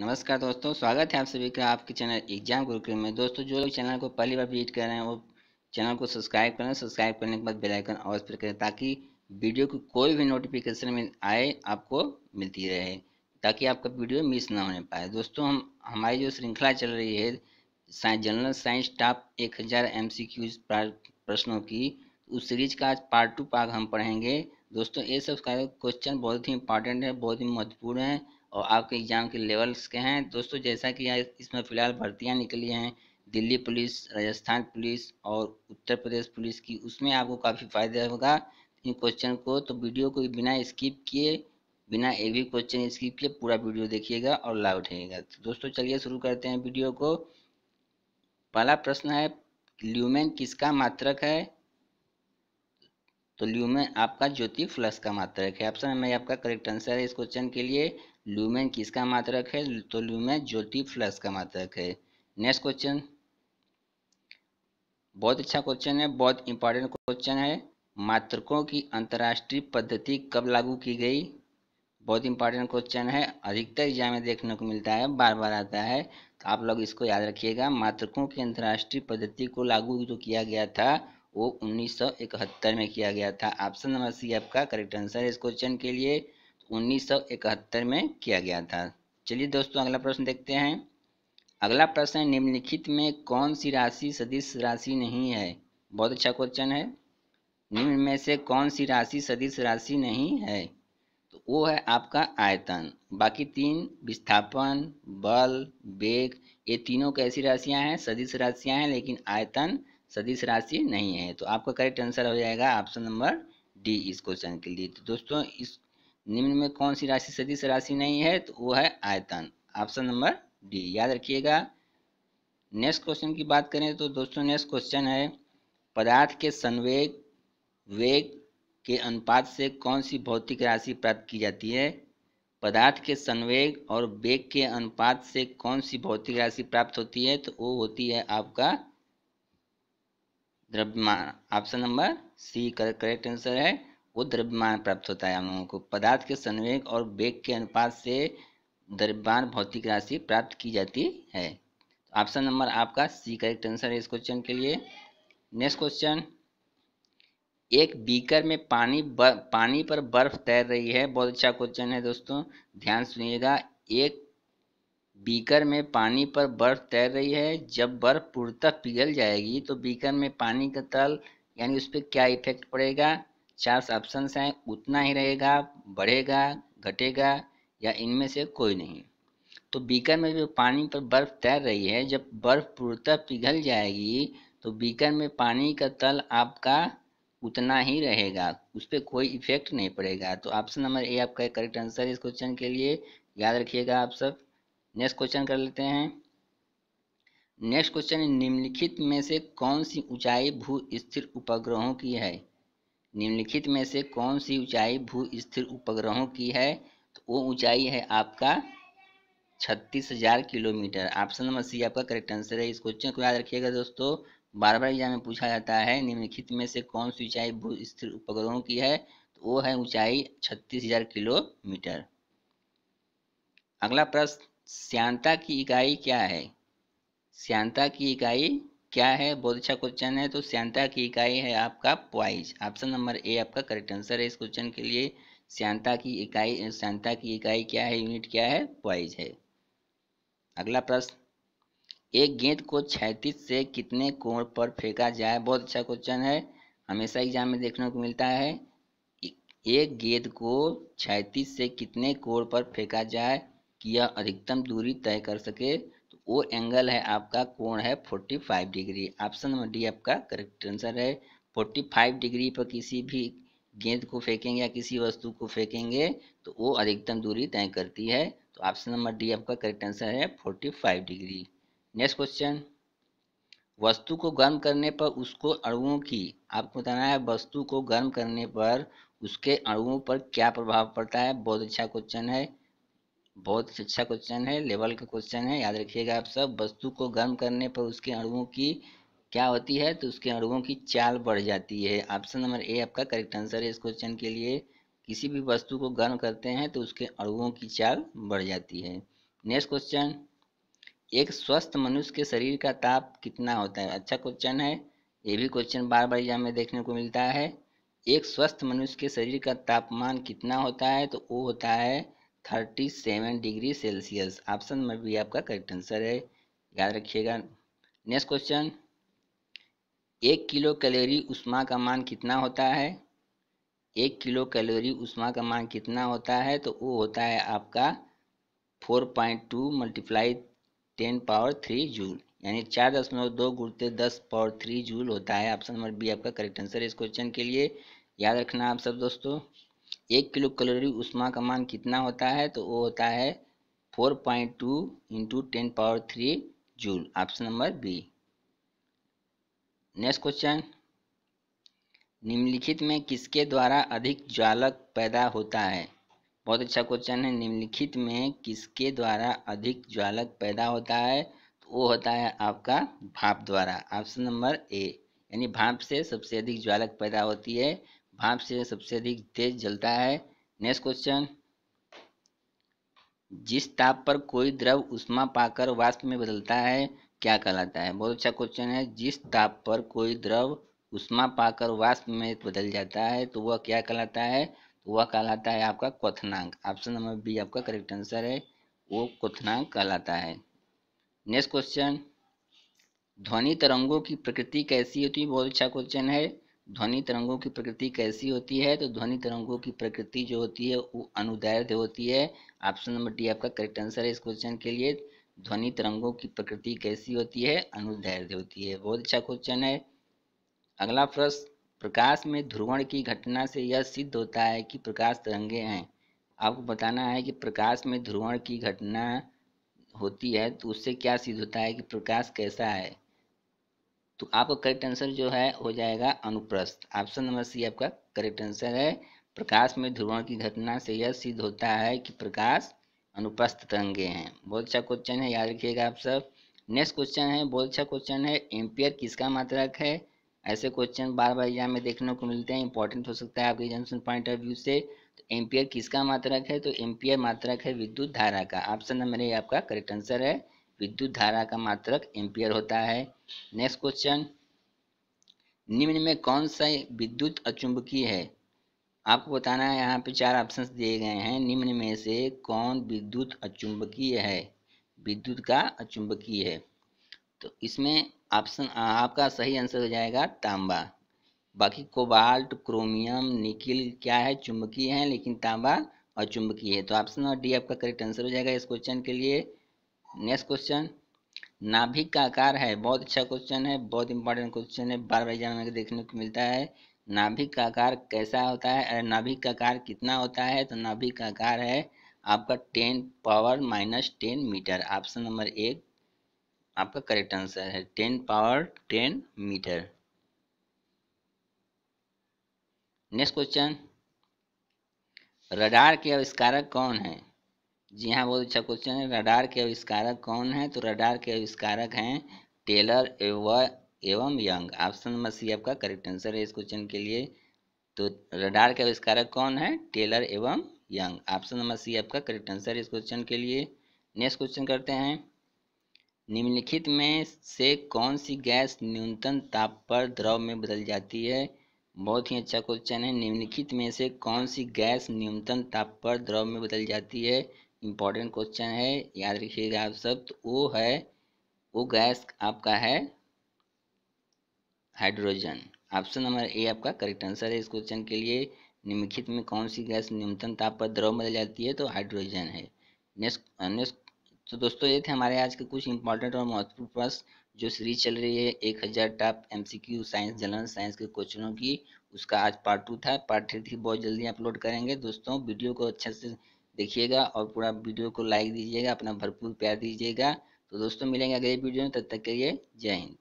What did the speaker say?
नमस्कार दोस्तों स्वागत है आप सभी का आपके चैनल एग्जाम गुरुकुल में दोस्तों जो लोग चैनल को पहली बार विजिट कर रहे हैं वो चैनल को सब्सक्राइब करें सब्सक्राइब करने के बाद बेल आइकन और पर करें ताकि वीडियो की कोई भी नोटिफिकेशन में आए आपको मिलती रहे ताकि आपका वीडियो मिस ना होने पाए दोस्तों हम हमारी जो श्रृंखला चल रही है साइंस जनरल साइंस टॉप एक हज़ार एम सी क्यू प्रश्नों की उस सीरीज का आज पार्ट टू पार्ट हम पढ़ेंगे दोस्तों ये सब क्वेश्चन बहुत ही इंपॉर्टेंट है बहुत ही महत्वपूर्ण है और आपके एग्ज़ाम के लेवल्स के हैं दोस्तों जैसा कि इसमें फ़िलहाल भर्तियाँ निकली हैं दिल्ली पुलिस राजस्थान पुलिस और उत्तर प्रदेश पुलिस की उसमें आपको काफ़ी फ़ायदा होगा इन क्वेश्चन को तो वीडियो को बिना स्किप किए बिना एक भी क्वेश्चन स्किप किए पूरा वीडियो देखिएगा और लाभ उठाइएगा तो दोस्तों चलिए शुरू करते हैं वीडियो को पहला प्रश्न है ल्यूमेन किसका मात्रक है तो ल्यूमेन आपका ज्योति फ्लस का मात्रक है ऑप्शन में आपका करेक्ट आंसर है इस क्वेश्चन के लिए लूमेन किसका मात्रक है तो लूमेन ज्योति फ्लक्स का मात्रक है नेक्स्ट क्वेश्चन बहुत अच्छा क्वेश्चन है बहुत इंपॉर्टेंट क्वेश्चन है मात्रकों की अंतर्राष्ट्रीय पद्धति कब लागू की गई बहुत इंपॉर्टेंट क्वेश्चन है अधिकतर एग्जाम में देखने को मिलता है बार बार आता है तो आप लोग इसको याद रखिएगा मात्रकों की अंतर्राष्ट्रीय पद्धति को लागू जो किया गया था वो 1971 में किया गया था ऑप्शन नंबर सी आपका करेक्ट आंसर है इस क्वेश्चन के लिए 1971 में किया गया था चलिए दोस्तों अगला प्रश्न देखते हैं अगला प्रश्न है निम्नलिखित में कौन सी राशि सदिश राशि नहीं है बहुत अच्छा क्वेश्चन है निम्न में से कौन सी राशि सदिश राशि नहीं है तो वो है आपका आयतन बाकी तीन विस्थापन बल वेग ये तीनों कैसी राशियां हैं सदिश राशियां हैं लेकिन आयतन सदिश राशि नहीं है तो आपका करेक्ट आंसर हो जाएगा ऑप्शन नंबर डी इस क्वेश्चन के लिए तो दोस्तों इस निम्न में कौन सी राशि सदिश राशि नहीं है तो वो है आयतन ऑप्शन नंबर डी याद रखिएगा नेक्स्ट क्वेश्चन की बात करें तो दोस्तों नेक्स्ट क्वेश्चन है पदार्थ के संवेग वेग के अनुपात से कौन सी भौतिक राशि प्राप्त की जाती है पदार्थ के संवेग और वेग के अनुपात से कौन सी भौतिक राशि प्राप्त होती है तो वो होती है आपका द्रव्यमान option number C correct answer है वो द्रव्यमान प्राप्त होता है हम लोगों को पदार्थ के संवेग और वेग के अनुपात से द्रव्यमान भौतिक राशि प्राप्त की जाती है ऑप्शन तो नंबर आपका सी करेक्ट आंसर है इस क्वेश्चन के लिए नेक्स्ट क्वेश्चन एक बीकर में पानी बर, पानी पर बर्फ तैर रही है बहुत अच्छा क्वेश्चन है दोस्तों ध्यान सुनिएगा एक बीकर में पानी पर बर्फ तैर रही है जब बर्फ पूर्णतः पिघल जाएगी तो बीकर में पानी का तल यानी उस पर क्या इफेक्ट पड़ेगा चार ऑप्शन हैं उतना ही रहेगा बढ़ेगा घटेगा या इनमें से कोई नहीं तो बीकर में जो पानी पर बर्फ़ तैर रही है जब बर्फ़ पूर्णतः पिघल जाएगी तो बीकर में पानी का तल आपका उतना ही रहेगा उस पर कोई इफेक्ट नहीं पड़ेगा तो ऑप्शन नंबर ए आपका करेक्ट आंसर है इस क्वेश्चन के लिए याद रखिएगा आप सब नेक्स्ट क्वेश्चन कर लेते हैं नेक्स्ट क्वेश्चन निम्नलिखित में से कौन सी ऊंचाई भू स्थिर उपग्रहों की है निम्नलिखित में से कौन सी ऊंचाई भू स्थिर उपग्रहों की है तो वो ऊंचाई है आपका छत्तीस हजार किलोमीटर ऑप्शन नंबर सी आपका करेक्ट आंसर है इस क्वेश्चन को याद रखिएगा दोस्तों बार बार एग्जाम में पूछा जाता है निम्नलिखित में से कौन सी ऊंचाई भू स्थिर उपग्रहों की है तो वो है ऊंचाई छत्तीस हजार किलोमीटर अगला प्रश्न श्यांता की इकाई क्या है श्यांता की इकाई क्या है बहुत अच्छा क्वेश्चन है तो श्यांता की इकाई है आपका प्वाइज ऑप्शन नंबर ए आपका करेक्ट आंसर है इस क्वेश्चन के लिए श्यांता की इकाई श्यांता की इकाई क्या है यूनिट क्या है प्वाइज है अगला प्रश्न एक गेंद को छैतीस से कितने कोण पर फेंका जाए बहुत अच्छा क्वेश्चन है हमेशा एग्जाम में देखने को मिलता है एक गेंद को छैतीस से कितने कोण पर फेंका जाए कि यह अधिकतम दूरी तय कर सके वो एंगल है आपका कोण है 45 डिग्री ऑप्शन नंबर डी आपका करेक्ट आंसर है 45 डिग्री पर किसी भी गेंद को फेंकेंगे या किसी वस्तु को फेंकेंगे तो वो अधिकतम दूरी तय करती है तो ऑप्शन नंबर डी आपका करेक्ट आंसर है 45 डिग्री नेक्स्ट क्वेश्चन वस्तु को गर्म करने पर उसको अणुओं की आपको बताना है वस्तु को गर्म करने पर उसके अणुओं पर क्या प्रभाव पड़ता है बहुत अच्छा क्वेश्चन है बहुत अच्छा क्वेश्चन है लेवल का क्वेश्चन है याद रखिएगा आप सब वस्तु को गर्म करने पर उसके अणुओं की क्या होती है तो उसके अणुओं की चाल बढ़ जाती है ऑप्शन नंबर ए आपका करेक्ट आंसर है इस क्वेश्चन के लिए किसी भी वस्तु को गर्म करते हैं तो उसके अणुओं की चाल बढ़ जाती है नेक्स्ट क्वेश्चन एक स्वस्थ मनुष्य के शरीर का ताप कितना होता है अच्छा क्वेश्चन है ये भी क्वेश्चन बार बार एग्जाम में देखने को मिलता है एक स्वस्थ मनुष्य के शरीर का तापमान कितना होता है तो वो होता है thirty seven degree Celsius option number B आपका करेक्ट आंसर है याद रखिएगा नेक्स्ट क्वेश्चन एक किलो कैलोरी उष्मा का मान कितना होता है एक किलो कैलोरी उष्मा का मान कितना होता है तो वो होता है आपका four point two multiply ten power three joule यानी चार दशमलव दो गुड़ते दस पावर थ्री जूल होता है ऑप्शन नंबर बी आपका करेक्ट आंसर है इस क्वेश्चन के लिए याद रखना आप सब दोस्तों एक किलो कैलोरी उष्मा का मान कितना होता है तो वो होता है four point two into ten power three joule option number B next question निम्नलिखित में किसके द्वारा अधिक ज्वालक पैदा होता है बहुत अच्छा क्वेश्चन है निम्नलिखित में किसके द्वारा अधिक ज्वालक पैदा होता है तो वो होता है आपका भाप द्वारा ऑप्शन नंबर ए यानी भाप से सबसे अधिक ज्वालक पैदा होती है भाप से सबसे अधिक तेज जलता है नेक्स्ट क्वेश्चन जिस ताप पर कोई द्रव उष्मा पाकर वाष्प में बदलता है क्या कहलाता है बहुत अच्छा क्वेश्चन है जिस ताप पर कोई द्रव उष्मा पाकर वाष्प में बदल जाता है तो वह क्या कहलाता है तो वह कहलाता है आपका क्वनांक ऑप्शन नंबर बी आपका करेक्ट आंसर है वो क्वनांक कहलाता है नेक्स्ट क्वेश्चन ध्वनि तरंगों की प्रकृति कैसी होती है बहुत अच्छा क्वेश्चन है ध्वनि तरंगों की प्रकृति कैसी होती है तो ध्वनि तरंगों की प्रकृति जो होती है वो अनुदैर्ध्य होती है ऑप्शन नंबर डी आपका करेक्ट आंसर है इस क्वेश्चन के लिए ध्वनि तरंगों की प्रकृति कैसी होती है अनुदैर्ध्य होती है बहुत अच्छा क्वेश्चन है अगला प्रश्न प्रकाश में ध्रुवण की घटना से यह सिद्ध होता है कि प्रकाश तरंगे हैं आपको बताना है कि प्रकाश में ध्रुवण की घटना होती है तो उससे क्या सिद्ध होता है कि प्रकाश कैसा है तो आपका करेक्ट आंसर जो है हो जाएगा अनुप्रस्थ ऑप्शन नंबर सी आपका करेक्ट आंसर है प्रकाश में ध्रुवण की घटना से यह सिद्ध होता है कि प्रकाश अनुप्रस्थ तरंगे हैं बहुत अच्छा क्वेश्चन है याद रखिएगा आप सब नेक्स्ट क्वेश्चन है बहुत अच्छा क्वेश्चन है एम्पियर किसका मात्रक है ऐसे क्वेश्चन बार बार एग्जाम में देखने को मिलते हैं इंपॉर्टेंट हो सकता है आपके एग्जामेशन पॉइंट ऑफ व्यू से तो एम्पियर किसका मात्रक है तो एम्पियर मात्रक है विद्युत धारा का ऑप्शन नंबर ए आपका करेक्ट आंसर है विद्युत धारा का मात्रक एम्पियर होता है नेक्स्ट क्वेश्चन निम्न में कौन सा विद्युत अचुंबकीय है आपको बताना है यहाँ पे चार ऑप्शंस दिए गए हैं निम्न में से कौन विद्युत अचुंबकीय है विद्युत का अचुंबकीय है तो इसमें ऑप्शन आपका सही आंसर हो जाएगा तांबा बाकी कोबाल्ट क्रोमियम निकिल क्या है चुंबकीय है लेकिन तांबा अचुंबकीय है तो ऑप्शन और डी आपका करेक्ट आंसर हो जाएगा इस क्वेश्चन के लिए नेक्स्ट क्वेश्चन नाभिक का आकार है बहुत अच्छा क्वेश्चन है बहुत इंपॉर्टेंट क्वेश्चन है बार बार एग्जाम में देखने को मिलता है नाभिक का आकार कैसा होता है अरे नाभिक का आकार कितना होता है तो नाभिक का आकार है आपका ten power minus ten metre option number एक आपका करेक्ट आंसर है ten power ten metre next question radar के आविष्कारक कौन है जी हाँ बहुत अच्छा क्वेश्चन है रडार के आविष्कारक कौन है तो रडार के आविष्कारक हैं टेलर एवं एवं यंग ऑप्शन नंबर सी आपका करेक्ट आंसर है इस क्वेश्चन के लिए तो रडार के आविष्कारक कौन है टेलर एवं यंग ऑप्शन नंबर सी आपका करेक्ट आंसर है इस क्वेश्चन के लिए नेक्स्ट क्वेश्चन करते हैं निम्नलिखित में से कौन सी गैस न्यूनतम ताप पर द्रव में बदल जाती है बहुत ही अच्छा क्वेश्चन है निम्नलिखित में से कौन सी गैस न्यूनतम ताप पर द्रव में बदल जाती है इम्पॉर्टेंट क्वेश्चन है याद रखिएगा आप सब तो वो है वो गैस आपका है हाइड्रोजन ऑप्शन नंबर ए आपका करेक्ट आंसर है इस क्वेश्चन के लिए निम्नलिखित में कौन सी गैस न्यूनतम ताप पर द्रव बदल जाती है तो हाइड्रोजन है नेक्स्ट नेक्स्ट uh, तो दोस्तों ये थे हमारे आज के कुछ इंपॉर्टेंट और महत्वपूर्ण प्रश्न जो सीरीज चल रही है एक हज़ार top MCQ science general science के क्वेश्चनों की उसका आज पार्ट टू था पार्ट थ्री थी बहुत जल्दी अपलोड करेंगे दोस्तों वीडियो को अच्छे से देखिएगा और पूरा वीडियो को लाइक दीजिएगा अपना भरपूर प्यार दीजिएगा तो दोस्तों मिलेंगे अगले वीडियो में तब तक के लिए जय हिंद